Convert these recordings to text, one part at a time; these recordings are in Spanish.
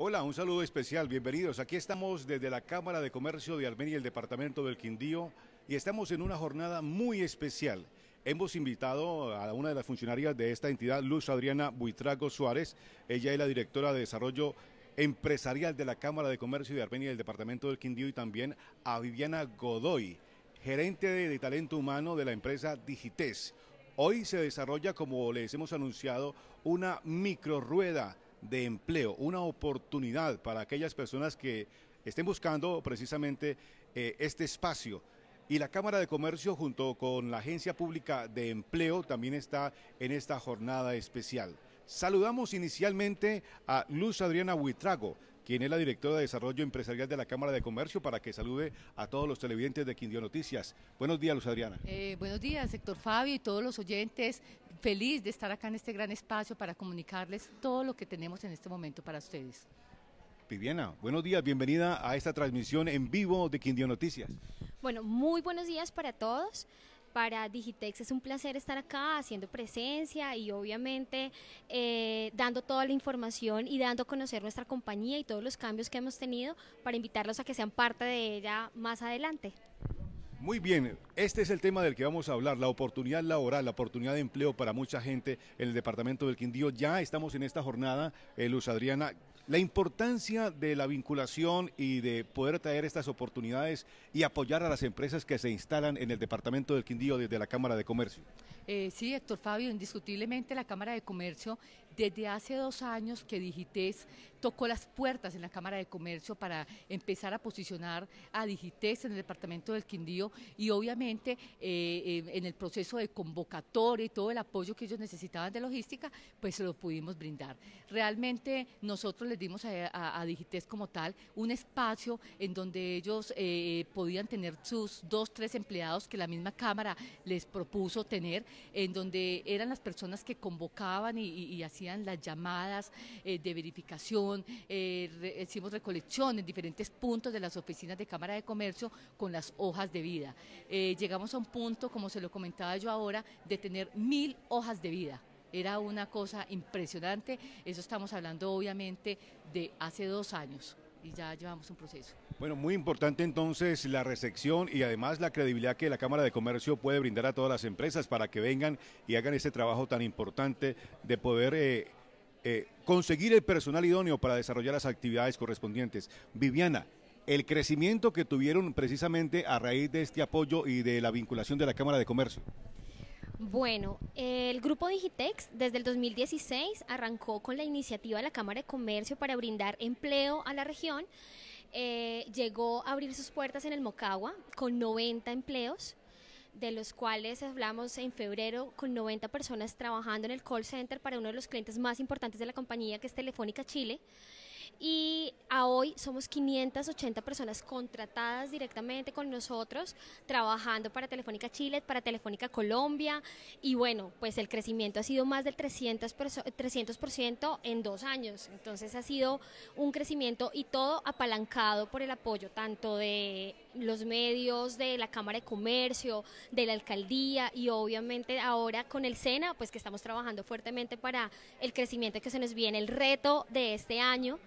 Hola, un saludo especial, bienvenidos. Aquí estamos desde la Cámara de Comercio de Armenia y el Departamento del Quindío y estamos en una jornada muy especial. Hemos invitado a una de las funcionarias de esta entidad, Luz Adriana Buitrago Suárez. Ella es la directora de Desarrollo Empresarial de la Cámara de Comercio de Armenia y del Departamento del Quindío y también a Viviana Godoy, gerente de, talento humano de la empresa Digites. Hoy se desarrolla, como les hemos anunciado, una microrueda de empleo, una oportunidad para aquellas personas que estén buscando precisamente eh, este espacio. Y la Cámara de Comercio junto con la Agencia Pública de Empleo también está en esta jornada especial. Saludamos inicialmente a Luz Adriana Huitrago, quien es la directora de Desarrollo Empresarial de la Cámara de Comercio, para que salude a todos los televidentes de Quindío Noticias. Buenos días, Luz Adriana. Eh, buenos días, sector Fabio y todos los oyentes. Feliz de estar acá en este gran espacio para comunicarles todo lo que tenemos en este momento para ustedes. Viviana, buenos días, bienvenida a esta transmisión en vivo de Quindío Noticias. Bueno, muy buenos días para todos para Digitex es un placer estar acá haciendo presencia y obviamente eh, dando toda la información y dando a conocer nuestra compañía y todos los cambios que hemos tenido para invitarlos a que sean parte de ella más adelante. Muy bien, este es el tema del que vamos a hablar, la oportunidad laboral, la oportunidad de empleo para mucha gente en el departamento del Quindío. Ya estamos en esta jornada, eh, Luz Adriana, la importancia de la vinculación y de poder traer estas oportunidades y apoyar a las empresas que se instalan en el departamento del Quindío desde la Cámara de Comercio. Eh, sí, Héctor Fabio, indiscutiblemente la Cámara de Comercio desde hace dos años que digites tocó las puertas en la Cámara de Comercio para empezar a posicionar a Digitex en el departamento del Quindío y obviamente eh, eh, en el proceso de convocatoria y todo el apoyo que ellos necesitaban de logística, pues se lo pudimos brindar. Realmente nosotros les dimos a, a, Digitex como tal un espacio en donde ellos eh, podían tener sus dos, tres empleados que la misma Cámara les propuso tener, en donde eran las personas que convocaban y, hacían las llamadas de verificación eh, hicimos recolección en diferentes puntos de las oficinas de Cámara de Comercio con las hojas de vida. Eh, llegamos a un punto, como se lo comentaba yo ahora, de tener mil hojas de vida. Era una cosa impresionante, eso estamos hablando obviamente de hace dos años y ya llevamos un proceso. Bueno, muy importante entonces la recepción y además la credibilidad que la Cámara de Comercio puede brindar a todas las empresas para que vengan y hagan ese trabajo tan importante de poder eh, eh, conseguir el personal idóneo para desarrollar las actividades correspondientes. Viviana, el crecimiento que tuvieron precisamente a raíz de este apoyo y de la vinculación de la Cámara de Comercio. Bueno, el grupo Digitex desde el 2016 arrancó con la iniciativa de la Cámara de Comercio para brindar empleo a la región. Eh, llegó a abrir sus puertas en el Mocagua con 90 empleos de los cuales hablamos en febrero con 90 personas trabajando en el call center para uno de los clientes más importantes de la compañía, que es Telefónica Chile. Y a hoy somos 580 personas contratadas directamente con nosotros, trabajando para Telefónica Chile, para Telefónica Colombia. Y bueno, pues el crecimiento ha sido más del 300%, 300% en dos años. Entonces ha sido un crecimiento y todo apalancado por el apoyo tanto de los medios de la Cámara de Comercio, de la Alcaldía y obviamente ahora con el SENA, pues que estamos trabajando fuertemente para el crecimiento que se nos viene, el reto de este año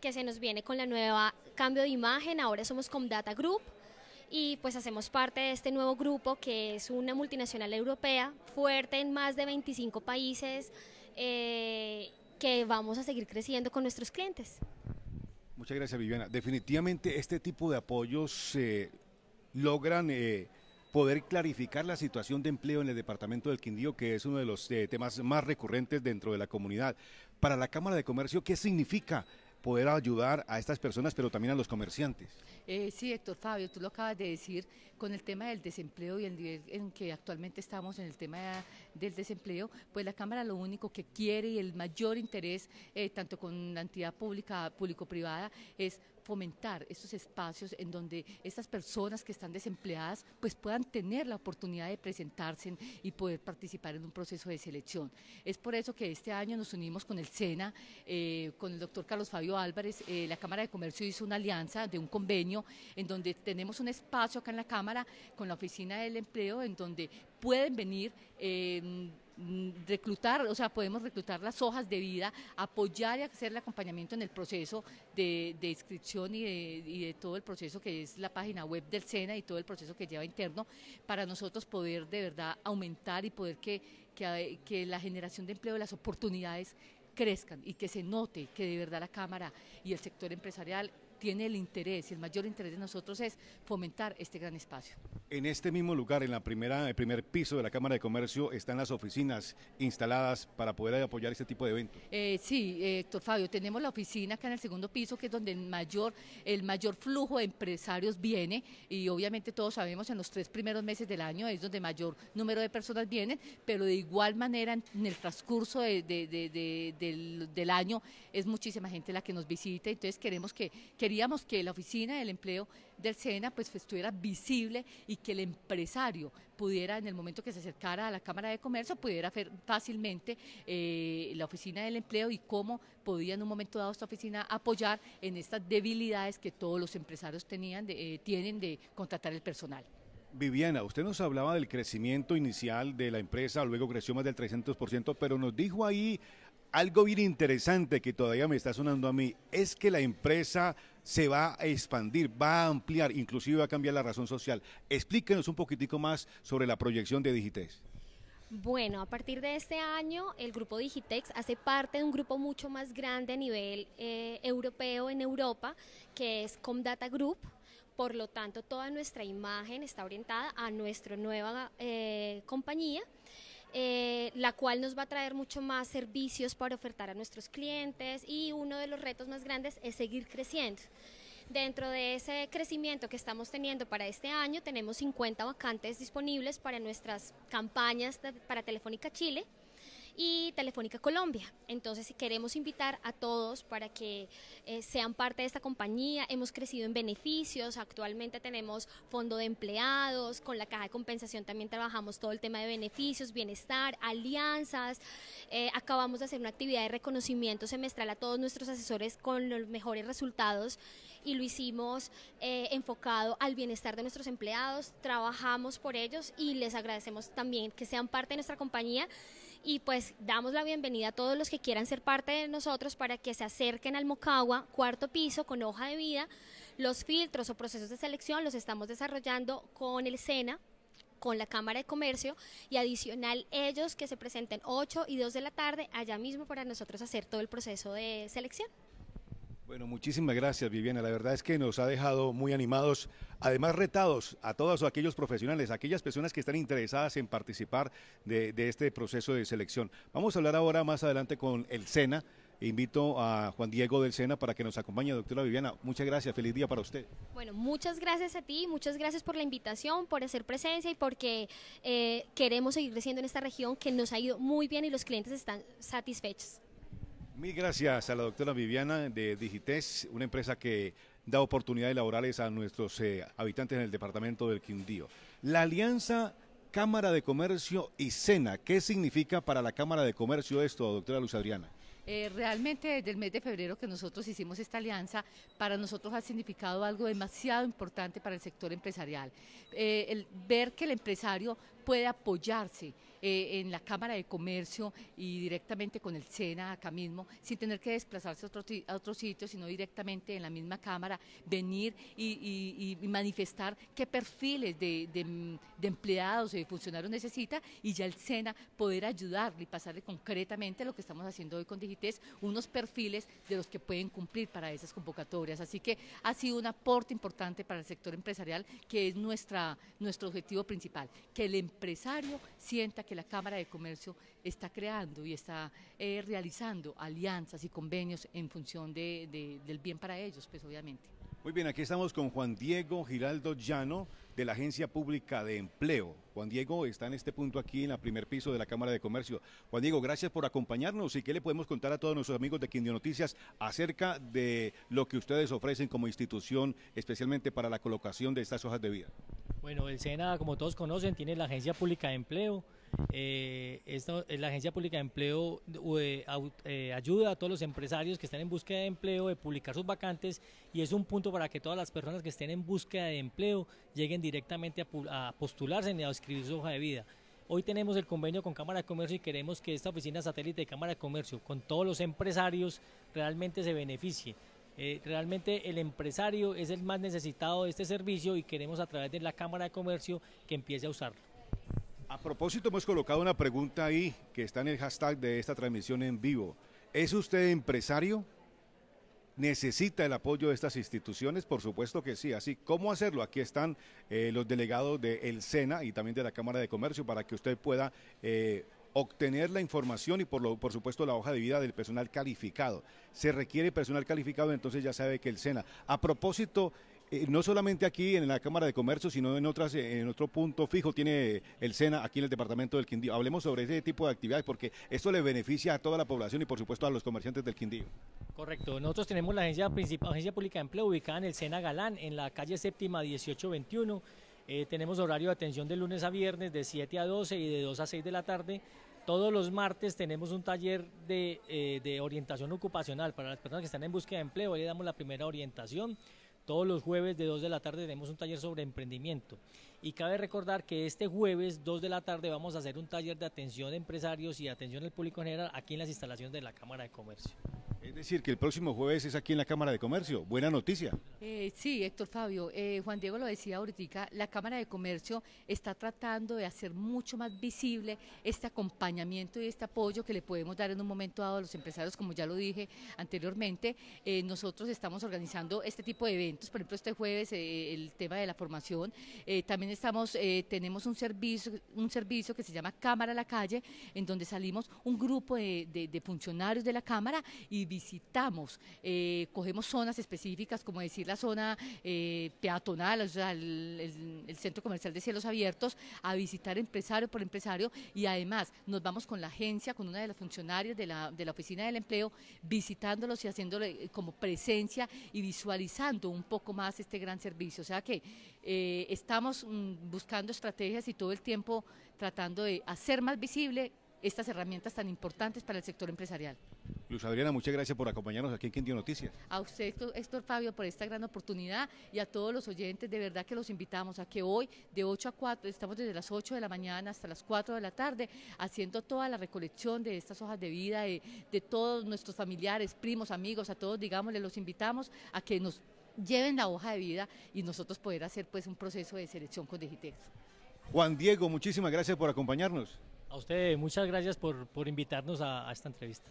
que se nos viene con la nueva cambio de imagen, ahora somos Comdata Group y pues hacemos parte de este nuevo grupo que es una multinacional europea fuerte en más de 25 países eh, que vamos a seguir creciendo con nuestros clientes. Muchas gracias, Viviana. Definitivamente este tipo de apoyos eh, logran eh, poder clarificar la situación de empleo en el departamento del Quindío, que es uno de los eh, temas más recurrentes dentro de la comunidad. Para la Cámara de Comercio, ¿qué significa poder ayudar a estas personas, pero también a los comerciantes. sí, Héctor Fabio, tú lo acabas de decir con el tema del desempleo y en que actualmente estamos en el tema de del desempleo, pues la Cámara lo único que quiere y el mayor interés, eh, tanto con la entidad pública, público-privada, es fomentar estos espacios en donde estas personas que están desempleadas pues puedan tener la oportunidad de presentarse y poder participar en un proceso de selección. Es por eso que este año nos unimos con el SENA, eh, con el doctor Carlos Fabio Álvarez, eh, la Cámara de Comercio hizo una alianza de un convenio en donde tenemos un espacio acá en la Cámara con la Oficina del Empleo en donde pueden venir. Eh, reclutar, o sea, podemos reclutar las hojas de vida, apoyar y hacer el acompañamiento en el proceso de, inscripción y de, todo el proceso que es la página web del SENA y todo el proceso que lleva interno, para nosotros poder de verdad aumentar y poder que, que, ah, la generación de empleo, y las oportunidades crezcan y que se note que de verdad la Cámara y el sector empresarial tiene el interés y el mayor interés de nosotros es fomentar este gran espacio. En este mismo lugar, en la primera, el primer piso de la Cámara de Comercio, están las oficinas instaladas para poder apoyar este tipo de eventos. Eh, sí, eh, Fabio, tenemos la oficina acá en el segundo piso, que es donde el mayor, el mayor flujo de empresarios viene y obviamente todos sabemos en los tres primeros meses del año es donde mayor número de personas vienen, pero de igual manera en el transcurso del, año es muchísima gente la que nos visita, entonces queremos que queríamos que la oficina del empleo del SENA pues estuviera visible y que el empresario pudiera en el momento que se acercara a la Cámara de Comercio pudiera hacer fácilmente eh, la oficina del empleo y cómo podía en un momento dado esta oficina apoyar en estas debilidades que todos los empresarios tenían eh, tienen de contratar el personal. Viviana, usted nos hablaba del crecimiento inicial de la empresa, luego creció más del 300%, pero nos dijo ahí algo bien interesante que todavía me está sonando a mí, es que la empresa se va a expandir, va a ampliar, inclusive va a cambiar la razón social. Explíquenos un poquitico más sobre la proyección de Digitex. Bueno, a partir de este año el grupo Digitex hace parte de un grupo mucho más grande a nivel eh, europeo en Europa, que es Comdata Group. Por lo tanto, toda nuestra imagen está orientada a nuestra nueva eh, compañía eh, la cual nos va a traer mucho más servicios para ofertar a nuestros clientes y uno de los retos más grandes es seguir creciendo. Dentro de ese crecimiento que estamos teniendo para este año, tenemos 50 vacantes disponibles para nuestras campañas para Telefónica Chile y Telefónica Colombia. Entonces queremos invitar a todos para que eh, sean parte de esta compañía. Hemos crecido en beneficios, actualmente tenemos fondo de empleados, con la caja de compensación también trabajamos todo el tema de beneficios, bienestar, alianzas. Eh, acabamos de hacer una actividad de reconocimiento semestral a todos nuestros asesores con los mejores resultados y lo hicimos eh, enfocado al bienestar de nuestros empleados. Trabajamos por ellos y les agradecemos también que sean parte de nuestra compañía y pues damos la bienvenida a todos los que quieran ser parte de nosotros para que se acerquen al Mocagua, cuarto piso con hoja de vida. Los filtros o procesos de selección los estamos desarrollando con el SENA, con la Cámara de Comercio y adicional ellos que se presenten 8 y 2 de la tarde allá mismo para nosotros hacer todo el proceso de selección. Bueno, muchísimas gracias Viviana. La verdad es que nos ha dejado muy animados, además retados a todos aquellos profesionales, aquellas personas que están interesadas en participar de, este proceso de selección. Vamos a hablar ahora más adelante con el SENA. Invito a Juan Diego del SENA para que nos acompañe, doctora Viviana. Muchas gracias, feliz día para usted. Bueno, muchas gracias a ti, muchas gracias por la invitación, por hacer presencia y porque eh, queremos seguir creciendo en esta región que nos ha ido muy bien y los clientes están satisfechos. Mil gracias a la doctora Viviana de Digites, una empresa que da oportunidades laborales a nuestros eh, habitantes en el departamento del Quindío. La alianza Cámara de Comercio y Sena, ¿qué significa para la Cámara de Comercio esto, doctora Luz Adriana? Eh, realmente desde el mes de febrero que nosotros hicimos esta alianza, para nosotros ha significado algo demasiado importante para el sector empresarial. Eh, el ver que el empresario puede apoyarse eh, en la Cámara de Comercio y directamente con el SENA acá mismo, sin tener que desplazarse a otro, sitio, sino directamente en la misma Cámara, venir y, manifestar qué perfiles de, empleados y de funcionarios necesita y ya el SENA poder ayudarle y pasarle concretamente lo que estamos haciendo hoy con Digites, unos perfiles de los que pueden cumplir para esas convocatorias. Así que ha sido un aporte importante para el sector empresarial, que es nuestra, nuestro objetivo principal, que el empresario sienta que la Cámara de Comercio está creando y está eh, realizando alianzas y convenios en función del bien para ellos, pues obviamente. Muy bien, aquí estamos con Juan Diego Giraldo Llano de la Agencia Pública de Empleo. Juan Diego está en este punto aquí en el primer piso de la Cámara de Comercio. Juan Diego, gracias por acompañarnos y qué le podemos contar a todos nuestros amigos de Quindío Noticias acerca de lo que ustedes ofrecen como institución, especialmente para la colocación de estas hojas de vida. Bueno, el SENA, como todos conocen, tiene la Agencia Pública de Empleo. Eh, eh, la Agencia Pública de Empleo eh, ayuda a todos los empresarios que están en búsqueda de empleo de publicar sus vacantes y es un punto para que todas las personas que estén en búsqueda de empleo lleguen directamente a, postularse ni a escribir su hoja de vida. Hoy tenemos el convenio con Cámara de Comercio y queremos que esta oficina satélite de Cámara de Comercio con todos los empresarios realmente se beneficie. realmente el empresario es el más necesitado de este servicio y queremos a través de la Cámara de Comercio que empiece a usarlo. A propósito, hemos colocado una pregunta ahí que está en el hashtag de esta transmisión en vivo. ¿Es usted empresario? ¿Necesita el apoyo de estas instituciones? Por supuesto que sí. Así, ¿cómo hacerlo? Aquí están eh, los delegados del SENA y también de la Cámara de Comercio para que usted pueda eh, obtener la información y por, lo, por supuesto la hoja de vida del personal calificado. Se requiere personal calificado, entonces ya sabe que el SENA. A propósito, eh, no solamente aquí en la Cámara de Comercio, sino en otras, en otro punto fijo tiene el SENA aquí en el departamento del Quindío. Hablemos sobre ese tipo de actividades porque esto le beneficia a toda la población y por supuesto a los comerciantes del Quindío. Correcto, nosotros tenemos la agencia, agencia pública de empleo ubicada en el SENA Galán, en la calle séptima 1821. Eh, tenemos horario de atención de lunes a viernes de 7 a 12 y de 2 a 6 de la tarde. Todos los martes tenemos un taller eh, de, orientación ocupacional para las personas que están en búsqueda de empleo. Ahí damos la primera orientación. Todos los jueves de 2 de la tarde tenemos un taller sobre emprendimiento. Y cabe recordar que este jueves 2 de la tarde vamos a hacer un taller de atención de empresarios y atención al público en general aquí en las instalaciones de la Cámara de Comercio. Es decir, que el próximo jueves es aquí en la Cámara de Comercio. Buena noticia. Eh, sí, Héctor Fabio. Eh, Juan Diego lo decía ahorita, la Cámara de Comercio está tratando de hacer mucho más visible este acompañamiento y este apoyo que le podemos dar en un momento dado a los empresarios, como ya lo dije anteriormente. Eh, nosotros estamos organizando este tipo de eventos, por ejemplo, este jueves el tema de la formación. también estamos, tenemos un servicio, un servicio que se llama Cámara a la Calle, en donde salimos un grupo de, funcionarios de la Cámara y visitamos, eh, cogemos zonas específicas, como decir la zona eh, peatonal, o sea, el, centro comercial de cielos abiertos, a visitar empresario por empresario y además nos vamos con la agencia, con una de las funcionarias de la, de la oficina del empleo, visitándolos y haciéndole eh, como presencia y visualizando un poco más este gran servicio. O sea que estamos mm, buscando estrategias y todo el tiempo tratando de hacer más visible estas herramientas tan importantes para el sector empresarial. Luz Adriana, muchas gracias por acompañarnos aquí en Quindío Noticias. A usted, Héctor Fabio, por esta gran oportunidad y a todos los oyentes, de verdad que los invitamos a que hoy de 8 a 4, estamos desde las 8 de la mañana hasta las 4 de la tarde, haciendo toda la recolección de estas hojas de vida, de, todos nuestros familiares, primos, amigos, a todos, digámosle, los invitamos a que nos lleven la hoja de vida y nosotros poder hacer pues un proceso de selección con Digitex. Juan Diego, muchísimas gracias por acompañarnos. A usted muchas gracias por, invitarnos a, esta entrevista.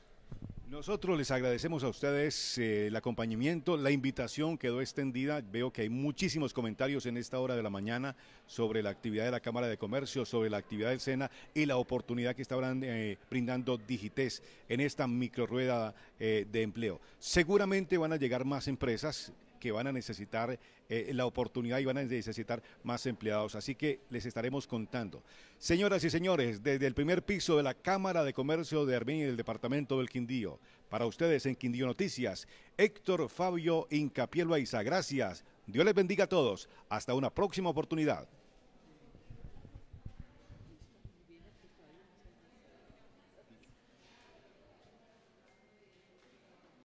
Nosotros les agradecemos a ustedes eh, el acompañamiento, la invitación quedó extendida. Veo que hay muchísimos comentarios en esta hora de la mañana sobre la actividad de la Cámara de Comercio, sobre la actividad del SENA y la oportunidad que está eh, brindando Digites en esta microrueda eh, de empleo. Seguramente van a llegar más empresas, que van a necesitar eh, la oportunidad y van a necesitar más empleados. Así que les estaremos contando. Señoras y señores, desde el primer piso de la Cámara de Comercio de Armenia y del Departamento del Quindío, para ustedes en Quindío Noticias, Héctor Fabio Incapiel Baiza. gracias. Dios les bendiga a todos. Hasta una próxima oportunidad.